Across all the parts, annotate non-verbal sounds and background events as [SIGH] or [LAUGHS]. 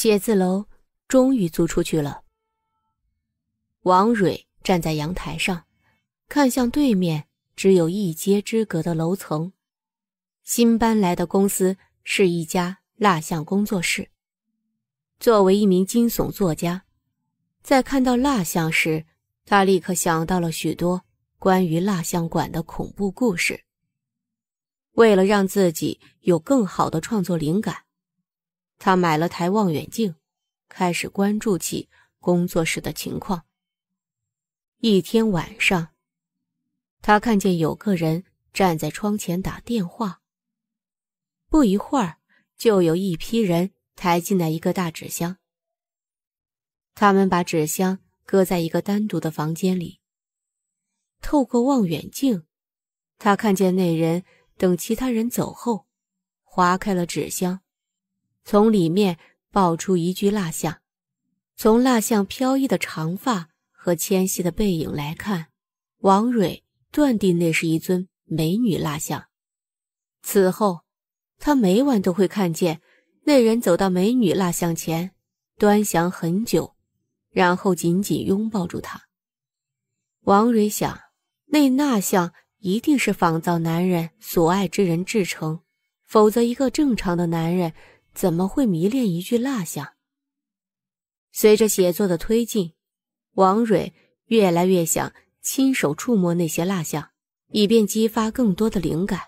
写字楼终于租出去了。王蕊站在阳台上，看向对面只有一街之隔的楼层。新搬来的公司是一家蜡像工作室。作为一名惊悚作家，在看到蜡像时，他立刻想到了许多关于蜡像馆的恐怖故事。为了让自己有更好的创作灵感。他买了台望远镜，开始关注起工作室的情况。一天晚上，他看见有个人站在窗前打电话。不一会儿，就有一批人抬进来一个大纸箱。他们把纸箱搁在一个单独的房间里。透过望远镜，他看见那人等其他人走后，划开了纸箱。从里面爆出一具蜡像，从蜡像飘逸的长发和纤细的背影来看，王蕊断定那是一尊美女蜡像。此后，他每晚都会看见那人走到美女蜡像前，端详很久，然后紧紧拥抱住她。王蕊想，那蜡像一定是仿造男人所爱之人制成，否则一个正常的男人。怎么会迷恋一具蜡像？随着写作的推进，王蕊越来越想亲手触摸那些蜡像，以便激发更多的灵感。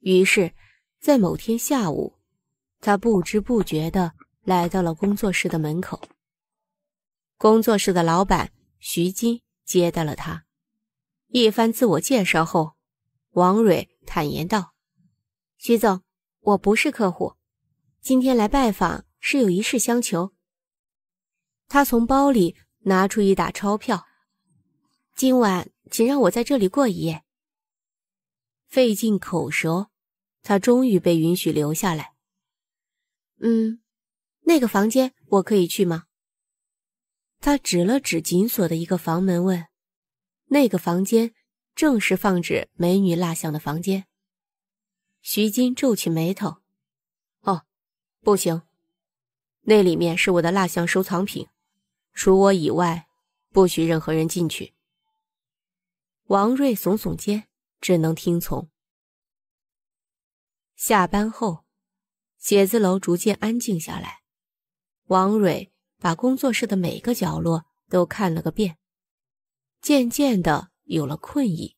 于是，在某天下午，他不知不觉的来到了工作室的门口。工作室的老板徐金接待了他，一番自我介绍后，王蕊坦言道：“徐总，我不是客户。”今天来拜访是有一事相求。他从包里拿出一沓钞票，今晚请让我在这里过一夜。费尽口舌，他终于被允许留下来。嗯，那个房间我可以去吗？他指了指紧锁的一个房门问：“那个房间正是放置美女蜡像的房间。”徐金皱起眉头。不行，那里面是我的蜡像收藏品，除我以外，不许任何人进去。王瑞耸耸肩，只能听从。下班后，写字楼逐渐安静下来，王瑞把工作室的每个角落都看了个遍，渐渐的有了困意。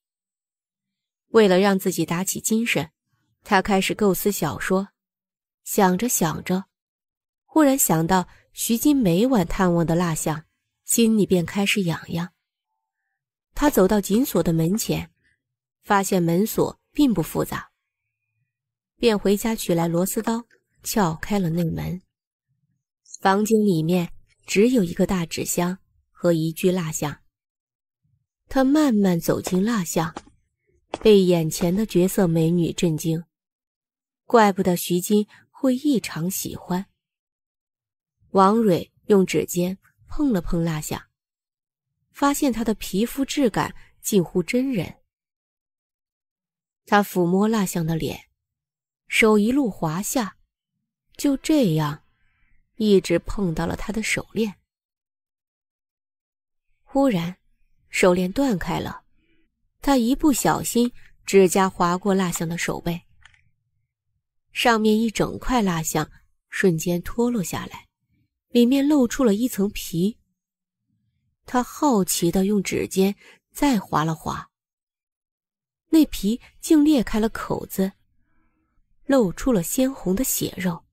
为了让自己打起精神，他开始构思小说。想着想着，忽然想到徐金每晚探望的蜡像，心里便开始痒痒。他走到紧锁的门前，发现门锁并不复杂，便回家取来螺丝刀，撬开了内门。房间里面只有一个大纸箱和一具蜡像。他慢慢走进蜡像，被眼前的绝色美女震惊，怪不得徐金。会异常喜欢。王蕊用指尖碰了碰蜡像，发现她的皮肤质感近乎真人。她抚摸蜡像的脸，手一路滑下，就这样，一直碰到了她的手链。忽然，手链断开了，她一不小心，指甲划过蜡像的手背。上面一整块蜡像瞬间脱落下来，里面露出了一层皮。他好奇的用指尖再划了划，那皮竟裂开了口子，露出了鲜红的血肉。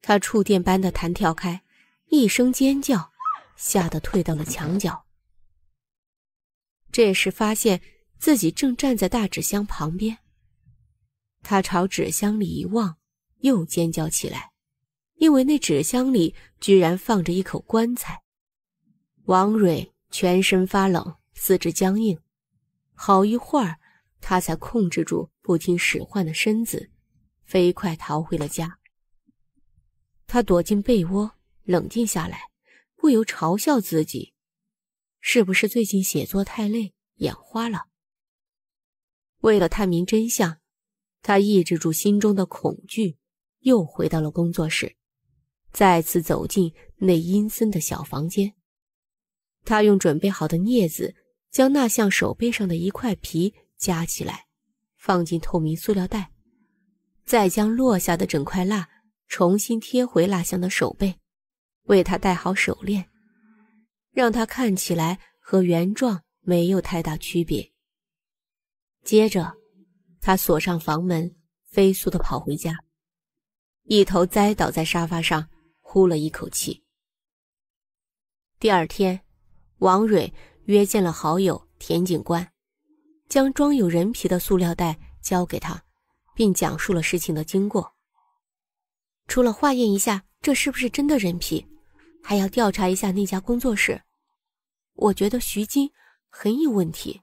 他触电般的弹跳开，一声尖叫，吓得退到了墙角。这时发现自己正站在大纸箱旁边。他朝纸箱里一望，又尖叫起来，因为那纸箱里居然放着一口棺材。王蕊全身发冷，四肢僵硬，好一会儿，他才控制住不听使唤的身子，飞快逃回了家。他躲进被窝，冷静下来，不由嘲笑自己：是不是最近写作太累，眼花了？为了探明真相。他抑制住心中的恐惧，又回到了工作室，再次走进那阴森的小房间。他用准备好的镊子将蜡像手背上的一块皮夹起来，放进透明塑料袋，再将落下的整块蜡重新贴回蜡像的手背，为他戴好手链，让他看起来和原状没有太大区别。接着。他锁上房门，飞速的跑回家，一头栽倒在沙发上，呼了一口气。第二天，王蕊约见了好友田警官，将装有人皮的塑料袋交给他，并讲述了事情的经过。除了化验一下这是不是真的人皮，还要调查一下那家工作室。我觉得徐金很有问题。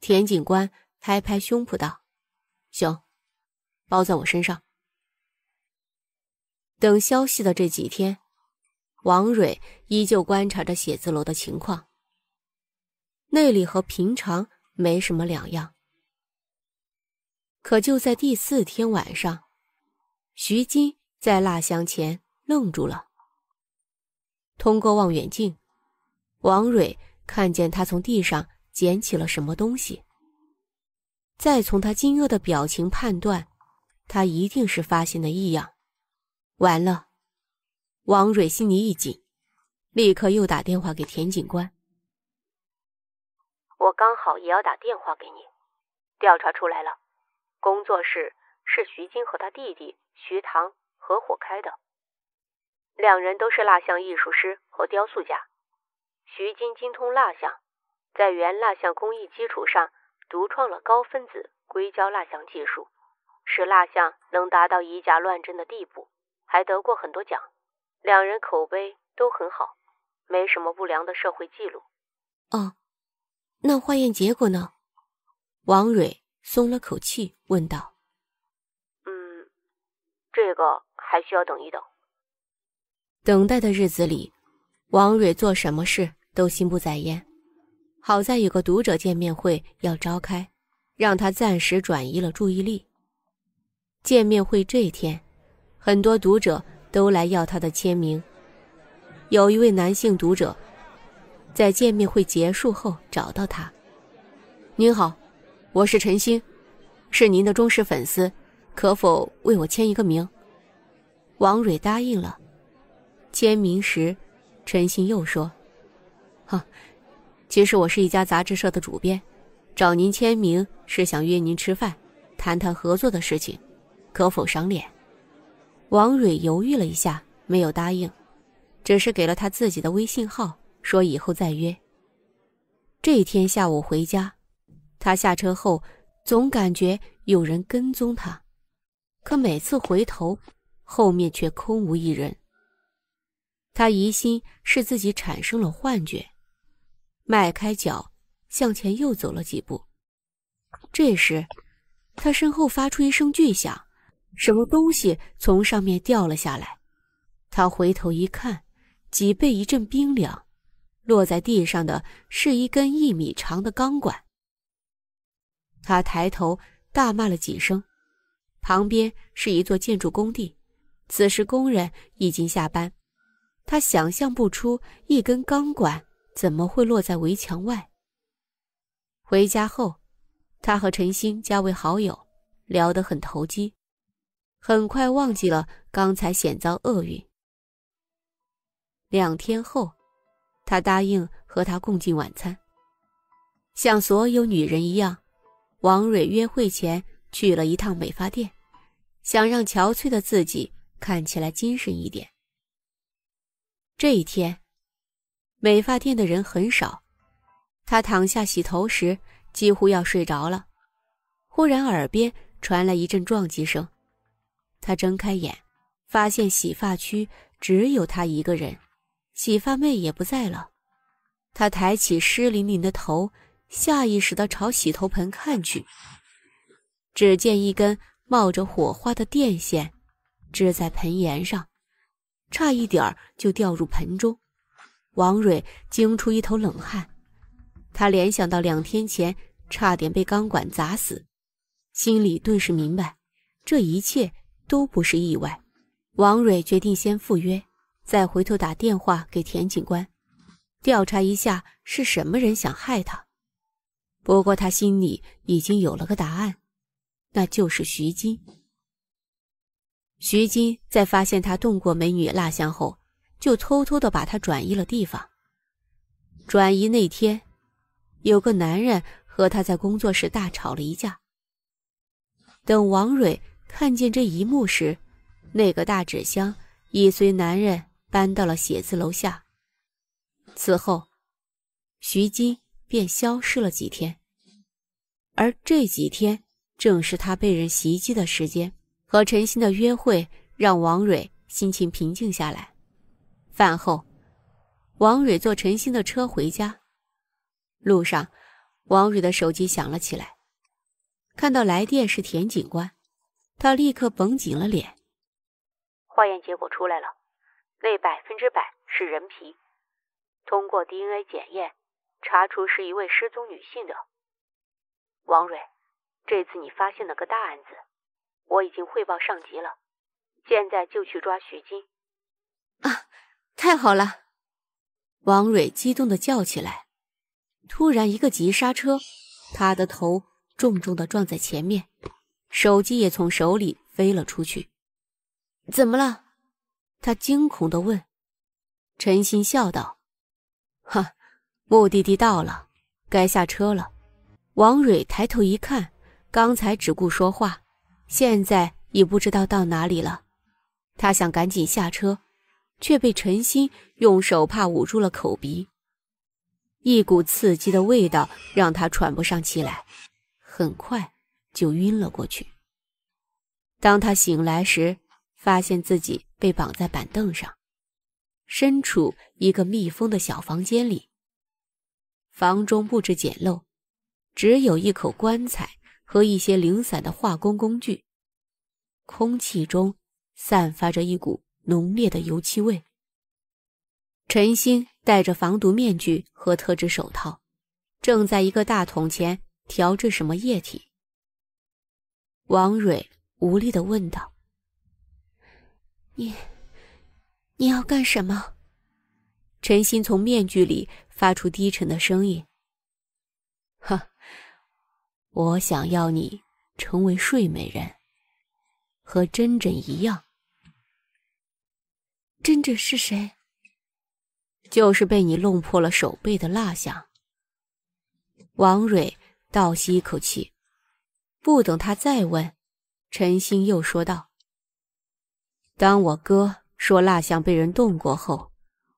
田警官。拍拍胸脯道：“行，包在我身上。”等消息的这几天，王蕊依旧观察着写字楼的情况，那里和平常没什么两样。可就在第四天晚上，徐金在蜡像前愣住了。通过望远镜，王蕊看见他从地上捡起了什么东西。再从他惊愕的表情判断，他一定是发现了异样。完了，王蕊心里一紧，立刻又打电话给田警官。我刚好也要打电话给你，调查出来了，工作室是徐金和他弟弟徐唐合伙开的，两人都是蜡像艺术师和雕塑家。徐金精通蜡像，在原蜡像工艺基础上。独创了高分子硅胶蜡像技术，使蜡像能达到以假乱真的地步，还得过很多奖。两人口碑都很好，没什么不良的社会记录。哦，那化验结果呢？王蕊松了口气，问道：“嗯，这个还需要等一等。”等待的日子里，王蕊做什么事都心不在焉。好在有个读者见面会要召开，让他暂时转移了注意力。见面会这天，很多读者都来要他的签名。有一位男性读者，在见面会结束后找到他：“您好，我是陈星，是您的忠实粉丝，可否为我签一个名？”王蕊答应了。签名时，陈星又说：“哈。”其实我是一家杂志社的主编，找您签名是想约您吃饭，谈谈合作的事情，可否赏脸？王蕊犹豫了一下，没有答应，只是给了他自己的微信号，说以后再约。这天下午回家，他下车后总感觉有人跟踪他，可每次回头，后面却空无一人。他疑心是自己产生了幻觉。迈开脚向前又走了几步，这时他身后发出一声巨响，什么东西从上面掉了下来。他回头一看，脊背一阵冰凉，落在地上的是一根一米长的钢管。他抬头大骂了几声，旁边是一座建筑工地，此时工人已经下班，他想象不出一根钢管。怎么会落在围墙外？回家后，他和陈星加为好友，聊得很投机，很快忘记了刚才险遭厄运。两天后，他答应和他共进晚餐。像所有女人一样，王蕊约会前去了一趟美发店，想让憔悴的自己看起来精神一点。这一天。美发店的人很少，他躺下洗头时几乎要睡着了。忽然，耳边传来一阵撞击声，他睁开眼，发现洗发区只有他一个人，洗发妹也不在了。他抬起湿淋淋的头，下意识地朝洗头盆看去，只见一根冒着火花的电线支在盆沿上，差一点就掉入盆中。王蕊惊出一头冷汗，他联想到两天前差点被钢管砸死，心里顿时明白，这一切都不是意外。王蕊决定先赴约，再回头打电话给田警官，调查一下是什么人想害他。不过他心里已经有了个答案，那就是徐金。徐金在发现他动过美女蜡像后。就偷偷的把他转移了地方。转移那天，有个男人和他在工作室大吵了一架。等王蕊看见这一幕时，那个大纸箱已随男人搬到了写字楼下。此后，徐金便消失了几天，而这几天正是他被人袭击的时间。和陈鑫的约会让王蕊心情平静下来。饭后，王蕊坐陈星的车回家。路上，王蕊的手机响了起来，看到来电是田警官，他立刻绷紧了脸。化验结果出来了，那百分之百是人皮，通过 DNA 检验，查出是一位失踪女性的。王蕊，这次你发现了个大案子，我已经汇报上级了，现在就去抓徐金。太好了！王蕊激动的叫起来。突然一个急刹车，她的头重重的撞在前面，手机也从手里飞了出去。怎么了？她惊恐的问。陈鑫笑道：“哈，目的地到了，该下车了。”王蕊抬头一看，刚才只顾说话，现在也不知道到哪里了。她想赶紧下车。却被陈鑫用手帕捂住了口鼻，一股刺激的味道让他喘不上气来，很快就晕了过去。当他醒来时，发现自己被绑在板凳上，身处一个密封的小房间里。房中布置简陋，只有一口棺材和一些零散的化工工具，空气中散发着一股。浓烈的油漆味。陈星戴着防毒面具和特制手套，正在一个大桶前调制什么液体。王蕊无力的问道：“你，你要干什么？”陈星从面具里发出低沉的声音：“哈，我想要你成为睡美人，和珍珍一样。”真者是谁？就是被你弄破了手背的蜡像。王蕊倒吸一口气，不等他再问，陈星又说道：“当我哥说蜡像被人动过后，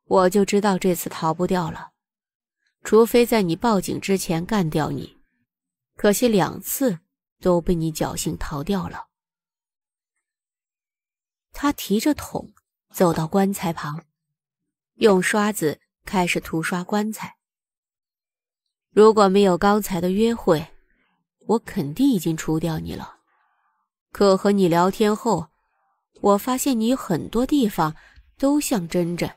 我就知道这次逃不掉了。除非在你报警之前干掉你，可惜两次都被你侥幸逃掉了。”他提着桶。走到棺材旁，用刷子开始涂刷棺材。如果没有刚才的约会，我肯定已经除掉你了。可和你聊天后，我发现你很多地方都像真真，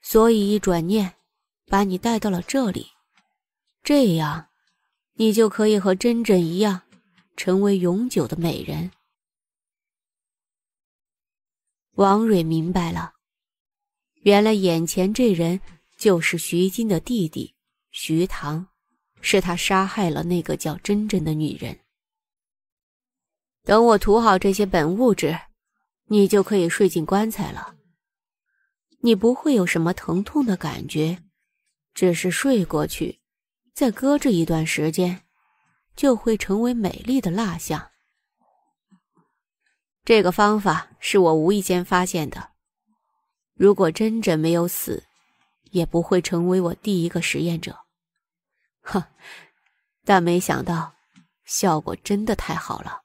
所以一转念，把你带到了这里，这样你就可以和真真一样，成为永久的美人。王蕊明白了，原来眼前这人就是徐金的弟弟徐唐，是他杀害了那个叫珍珍的女人。等我涂好这些本物质，你就可以睡进棺材了。你不会有什么疼痛的感觉，只是睡过去，再搁置一段时间，就会成为美丽的蜡像。这个方法是我无意间发现的。如果真真没有死，也不会成为我第一个实验者。哼！但没想到，效果真的太好了，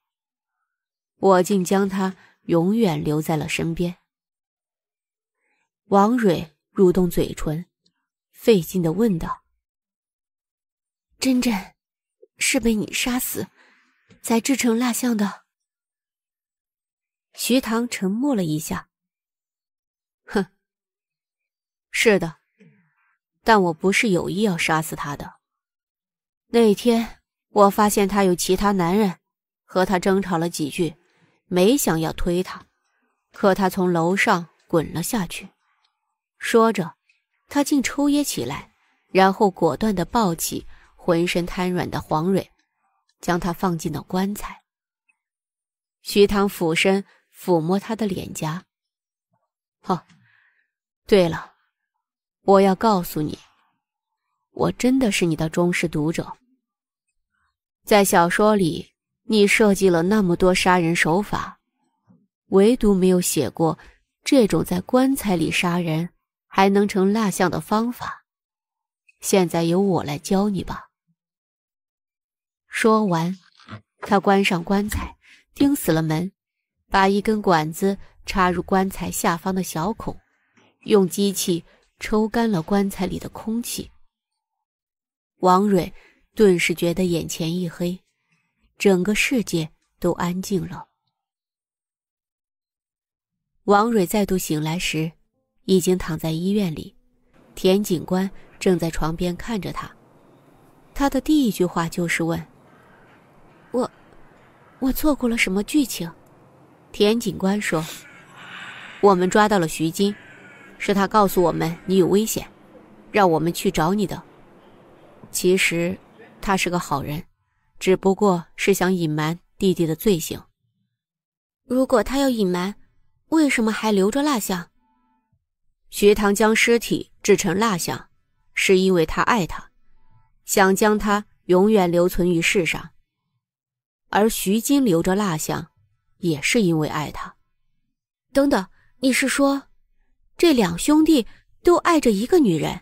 我竟将他永远留在了身边。王蕊蠕动嘴唇，费劲的问道：“真真，是被你杀死，才制成蜡像的？”徐唐沉默了一下，哼，是的，但我不是有意要杀死他的。那天我发现他有其他男人，和他争吵了几句，没想要推他，可他从楼上滚了下去。说着，他竟抽噎起来，然后果断的抱起浑身瘫软的黄蕊，将他放进了棺材。徐唐俯身。抚摸他的脸颊。哦，对了，我要告诉你，我真的是你的忠实读者。在小说里，你设计了那么多杀人手法，唯独没有写过这种在棺材里杀人还能成蜡像的方法。现在由我来教你吧。说完，他关上棺材，钉死了门。把一根管子插入棺材下方的小孔，用机器抽干了棺材里的空气。王蕊顿时觉得眼前一黑，整个世界都安静了。王蕊再度醒来时，已经躺在医院里，田警官正在床边看着他。他的第一句话就是问：“我，我错过了什么剧情？”田警官说：“我们抓到了徐金，是他告诉我们你有危险，让我们去找你的。其实，他是个好人，只不过是想隐瞒弟弟的罪行。如果他要隐瞒，为什么还留着蜡像？学堂将尸体制成蜡像，是因为他爱他，想将他永远留存于世上。而徐金留着蜡像。”也是因为爱他。等等，你是说，这两兄弟都爱着一个女人，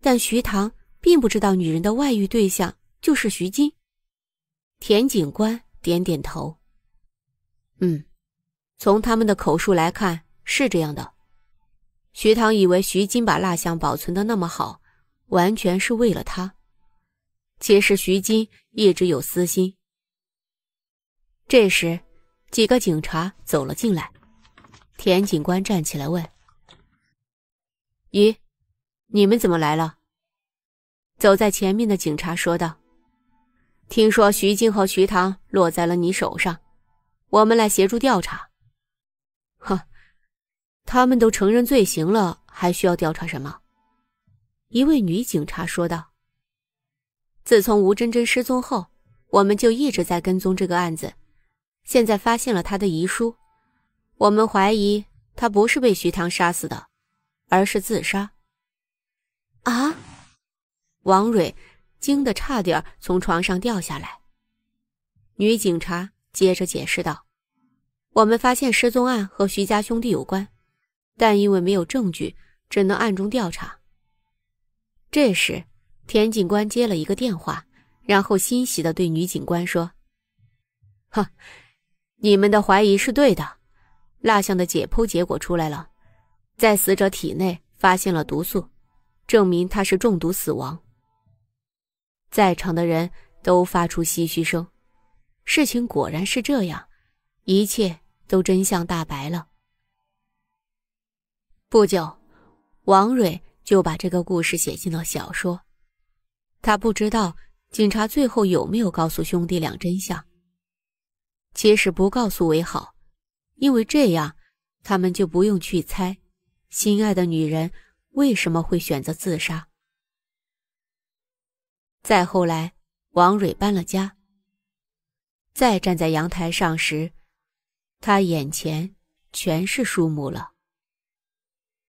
但徐唐并不知道女人的外遇对象就是徐金。田警官点点头，嗯，从他们的口述来看是这样的。徐唐以为徐金把蜡像保存的那么好，完全是为了他。其实徐金一直有私心。这时。几个警察走了进来，田警官站起来问：“咦，你们怎么来了？”走在前面的警察说道：“听说徐晶和徐唐落在了你手上，我们来协助调查。”“哼，他们都承认罪行了，还需要调查什么？”一位女警察说道：“自从吴真真失踪后，我们就一直在跟踪这个案子。”现在发现了他的遗书，我们怀疑他不是被徐唐杀死的，而是自杀。啊！王蕊惊得差点从床上掉下来。女警察接着解释道：“我们发现失踪案和徐家兄弟有关，但因为没有证据，只能暗中调查。”这时，田警官接了一个电话，然后欣喜地对女警官说：“哈！” [LAUGHS] 你们的怀疑是对的，蜡像的解剖结果出来了，在死者体内发现了毒素，证明他是中毒死亡。在场的人都发出唏嘘声，事情果然是这样，一切都真相大白了。不久，王蕊就把这个故事写进了小说，他不知道警察最后有没有告诉兄弟俩真相。其实不告诉为好，因为这样他们就不用去猜，心爱的女人为什么会选择自杀。再后来，王蕊搬了家。再站在阳台上时，他眼前全是树木了。